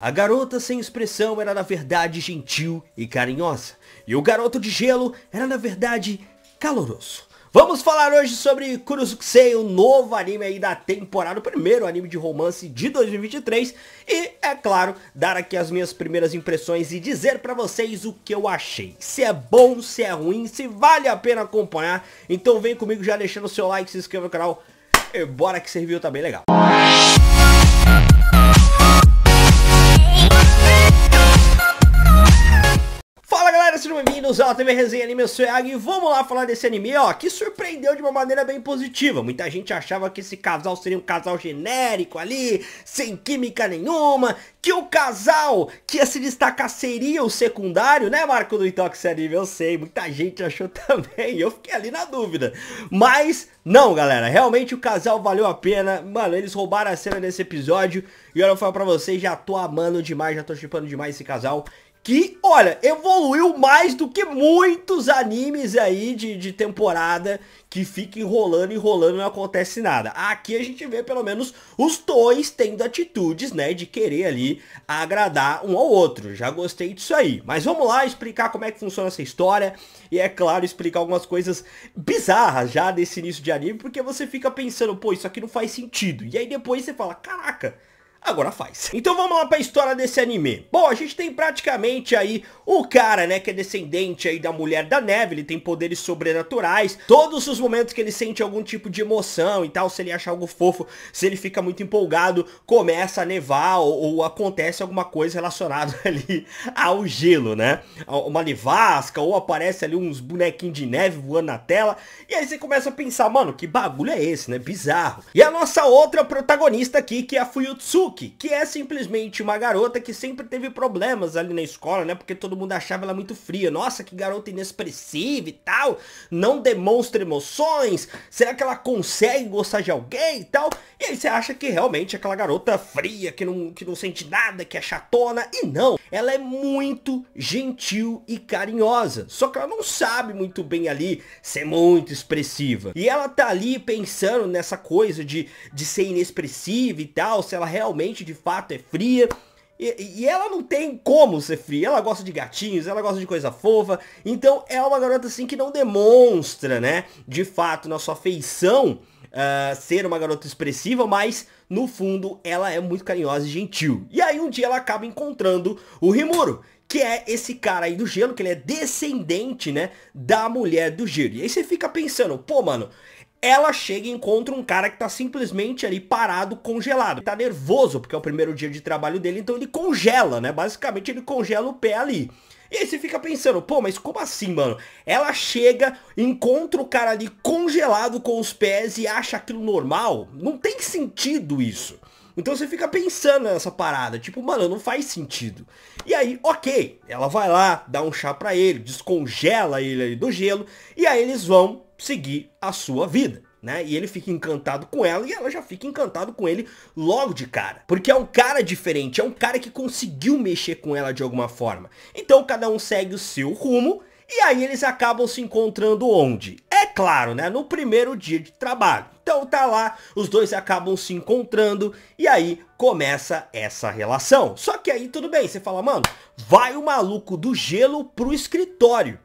A garota sem expressão era na verdade gentil e carinhosa, e o garoto de gelo era na verdade caloroso. Vamos falar hoje sobre Kurosukusei, o novo anime aí da temporada, o primeiro anime de romance de 2023, e é claro, dar aqui as minhas primeiras impressões e dizer pra vocês o que eu achei, se é bom, se é ruim, se vale a pena acompanhar, então vem comigo já deixando o seu like, se inscreva no canal, e bora que serviu, tá bem legal. Música bem-vindos ao TV Resenha Anime, eu sou Yagi, e vamos lá falar desse anime, ó, que surpreendeu de uma maneira bem positiva. Muita gente achava que esse casal seria um casal genérico ali, sem química nenhuma, que o casal que ia se destacar seria o secundário, né, Marco do Itox Anime? Eu sei, muita gente achou também, eu fiquei ali na dúvida. Mas, não, galera, realmente o casal valeu a pena. Mano, eles roubaram a cena nesse episódio, e olha, eu falo pra vocês, já tô amando demais, já tô chipando demais esse casal que, olha, evoluiu mais do que muitos animes aí de, de temporada que fica enrolando, enrolando e não acontece nada. Aqui a gente vê pelo menos os dois tendo atitudes, né, de querer ali agradar um ao outro. Já gostei disso aí. Mas vamos lá explicar como é que funciona essa história e é claro explicar algumas coisas bizarras já desse início de anime, porque você fica pensando, pô, isso aqui não faz sentido. E aí depois você fala, caraca, agora faz. Então vamos lá pra história desse anime. Bom, a gente tem praticamente aí o cara, né, que é descendente aí da Mulher da Neve, ele tem poderes sobrenaturais, todos os momentos que ele sente algum tipo de emoção e tal, se ele acha algo fofo, se ele fica muito empolgado, começa a nevar ou, ou acontece alguma coisa relacionada ali ao gelo, né? Uma nevasca ou aparece ali uns bonequinhos de neve voando na tela, e aí você começa a pensar, mano, que bagulho é esse, né? Bizarro. E a nossa outra protagonista aqui, que é a Fuyutsu, que é simplesmente uma garota que sempre teve problemas ali na escola, né? Porque todo mundo achava ela muito fria. Nossa, que garota inexpressiva e tal. Não demonstra emoções. Será que ela consegue gostar de alguém e tal? E aí você acha que realmente é aquela garota fria, que não, que não sente nada, que é chatona. E não, ela é muito gentil e carinhosa. Só que ela não sabe muito bem ali ser muito expressiva. E ela tá ali pensando nessa coisa de, de ser inexpressiva e tal, se ela realmente realmente, de fato, é fria. E, e, ela não tem como ser fria. Ela gosta de gatinhos, ela gosta de coisa fofa. Então é uma garota assim que não demonstra, né? De fato, na sua feição, uh, ser uma garota expressiva, mas no fundo ela é muito carinhosa e gentil. E aí um dia ela acaba encontrando o Rimuro. Que é esse cara aí do gelo, que ele é descendente, né? Da mulher do gelo. E aí você fica pensando, pô, mano, ela chega e encontra um cara que tá simplesmente ali parado, congelado. Tá nervoso, porque é o primeiro dia de trabalho dele, então ele congela, né? Basicamente ele congela o pé ali. E aí você fica pensando, pô, mas como assim, mano? Ela chega, encontra o cara ali congelado com os pés e acha aquilo normal? Não tem sentido isso. Então você fica pensando nessa parada, tipo, mano, não faz sentido. E aí, ok, ela vai lá, dá um chá para ele, descongela ele ali do gelo, e aí eles vão seguir a sua vida. Né? E ele fica encantado com ela e ela já fica encantado com ele logo de cara. Porque é um cara diferente, é um cara que conseguiu mexer com ela de alguma forma. Então cada um segue o seu rumo e aí eles acabam se encontrando onde? claro, né? No primeiro dia de trabalho. Então tá lá, os dois acabam se encontrando e aí começa essa relação. Só que aí tudo bem, você fala, mano, vai o maluco do gelo pro escritório.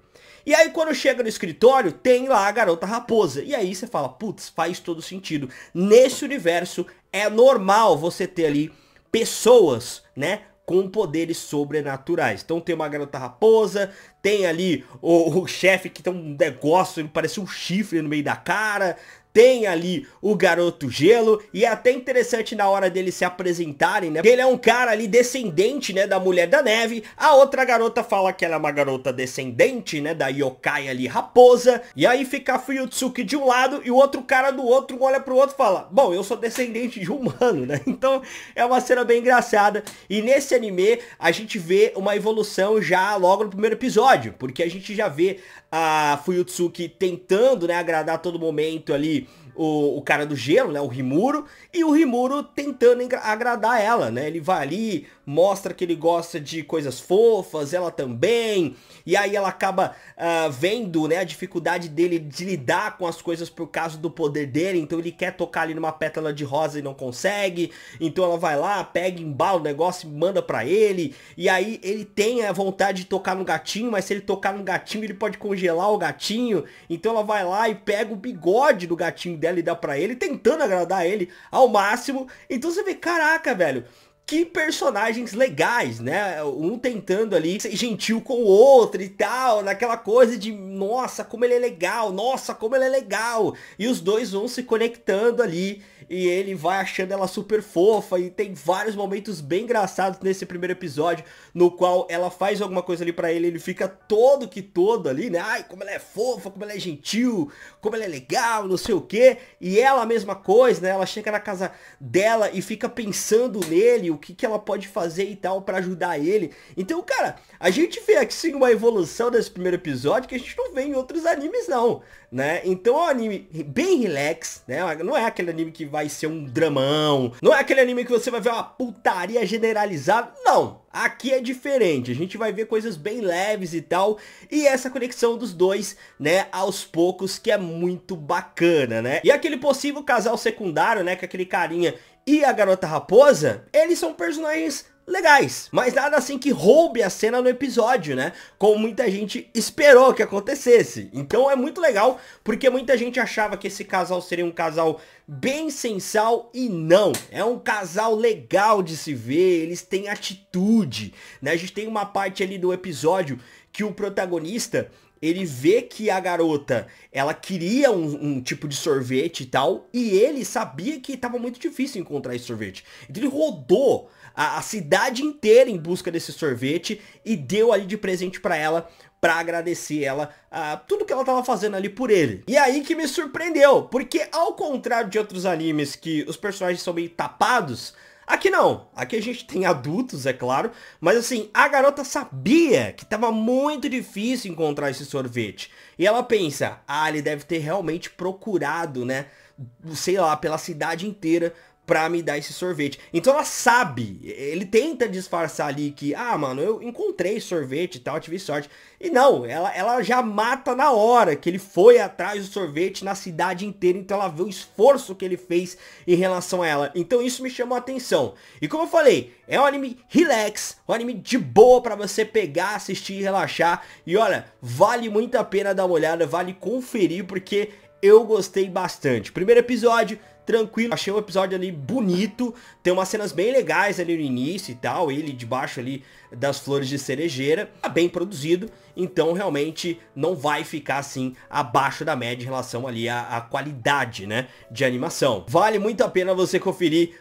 E aí quando chega no escritório, tem lá a garota raposa. E aí você fala, putz, faz todo sentido. Nesse universo é normal você ter ali pessoas, né? com poderes sobrenaturais. Então tem uma garota raposa, tem ali o, o chefe que tem um negócio, ele parece um chifre no meio da cara, tem ali o garoto gelo e é até interessante na hora deles se apresentarem, né? Ele é um cara ali descendente, né, da Mulher da Neve. A outra garota fala que ela é uma garota descendente, né, da yokai ali raposa. E aí fica Fuyutsuki de um lado e o outro cara do outro olha pro outro e fala: "Bom, eu sou descendente de humano", né? Então é uma cena bem engraçada. E nesse anime a gente vê uma evolução já logo no primeiro episódio, porque a gente já vê a Fuyutsuki tentando, né, agradar todo momento ali o, o cara do gelo, né? O Rimuro. E o Rimuro tentando agradar ela, né? Ele vai ali, mostra que ele gosta de coisas fofas, ela também. E aí ela acaba uh, vendo né, a dificuldade dele de lidar com as coisas por causa do poder dele, então ele quer tocar ali numa pétala de rosa e não consegue, então ela vai lá, pega, embala o negócio e manda para ele, e aí ele tem a vontade de tocar no gatinho, mas se ele tocar no gatinho ele pode congelar o gatinho, então ela vai lá e pega o bigode do gatinho dela e dá para ele, tentando agradar ele ao máximo, então você vê, caraca, velho, que personagens legais, né? Um tentando ali ser gentil com o outro e tal, naquela coisa de nossa, como ele é legal, nossa, como ele é legal. E os dois vão se conectando ali e ele vai achando ela super fofa e tem vários momentos bem engraçados nesse primeiro episódio, no qual ela faz alguma coisa ali para ele, ele fica todo que todo ali, né? Ai, como ela é fofa, como ela é gentil, como ela é legal, não sei o que E ela a mesma coisa, né? Ela chega na casa dela e fica pensando nele, o que que ela pode fazer e tal para ajudar ele. Então, cara, a gente vê aqui sim uma evolução desse primeiro episódio que a gente não vê em outros animes não, né? Então é um anime bem relax, né? Não é aquele anime que vai ser um dramão. Não é aquele anime que você vai ver uma putaria generalizada. Não, Aqui é diferente, a gente vai ver coisas bem leves e tal, e essa conexão dos dois, né, aos poucos, que é muito bacana, né? E aquele possível casal secundário, né, que é aquele carinha e a garota raposa, eles são personagens legais, mas nada assim que roube a cena no episódio, né? Como muita gente esperou que acontecesse. Então é muito legal, porque muita gente achava que esse casal seria um casal bem sensal e não. É um casal legal de se ver, eles têm atitude, né? A gente tem uma parte ali do episódio que o protagonista, ele vê que a garota, ela queria um, um, tipo de sorvete e tal, e ele sabia que estava muito difícil encontrar esse sorvete. Então ele rodou a, a, cidade inteira em busca desse sorvete e deu ali de presente para ela para agradecer ela a ah, tudo que ela estava fazendo ali por ele. E aí que me surpreendeu, porque ao contrário de outros animes que os personagens são meio tapados, Aqui não. Aqui a gente tem adultos, é claro. Mas assim, a garota sabia que estava muito difícil encontrar esse sorvete. E ela pensa, ah, ele deve ter realmente procurado, né? Sei lá, pela cidade inteira pra me dar esse sorvete. Então ela sabe, ele tenta disfarçar ali que, ah, mano, eu encontrei sorvete e tal, tive sorte. E não, ela, ela já mata na hora que ele foi atrás do sorvete na cidade inteira, então ela vê o esforço que ele fez em relação a ela. Então isso me chamou a atenção. E como eu falei, é um anime relax, um anime de boa pra você pegar, assistir e relaxar. E olha, vale muito a pena dar uma olhada, vale conferir, porque eu gostei bastante. Primeiro episódio, tranquilo. Achei um episódio ali bonito, tem umas cenas bem legais ali no início e tal, ele debaixo ali das flores de cerejeira, tá bem produzido, então realmente não vai ficar assim abaixo da média em relação ali à, à qualidade, né, de animação. Vale muito a pena você conferir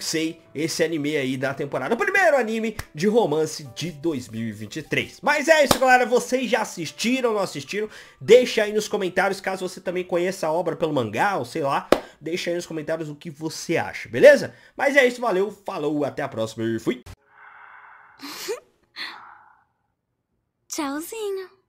sei esse anime aí da temporada. O primeiro anime de romance de 2023. Mas é isso, galera. Vocês já assistiram, ou não assistiram? Deixa aí nos comentários, caso você também conheça a obra pelo mangá, ou sei lá. Deixa aí nos comentários o que você acha, beleza? Mas é isso, valeu, falou, até a próxima e fui! Tchauzinho!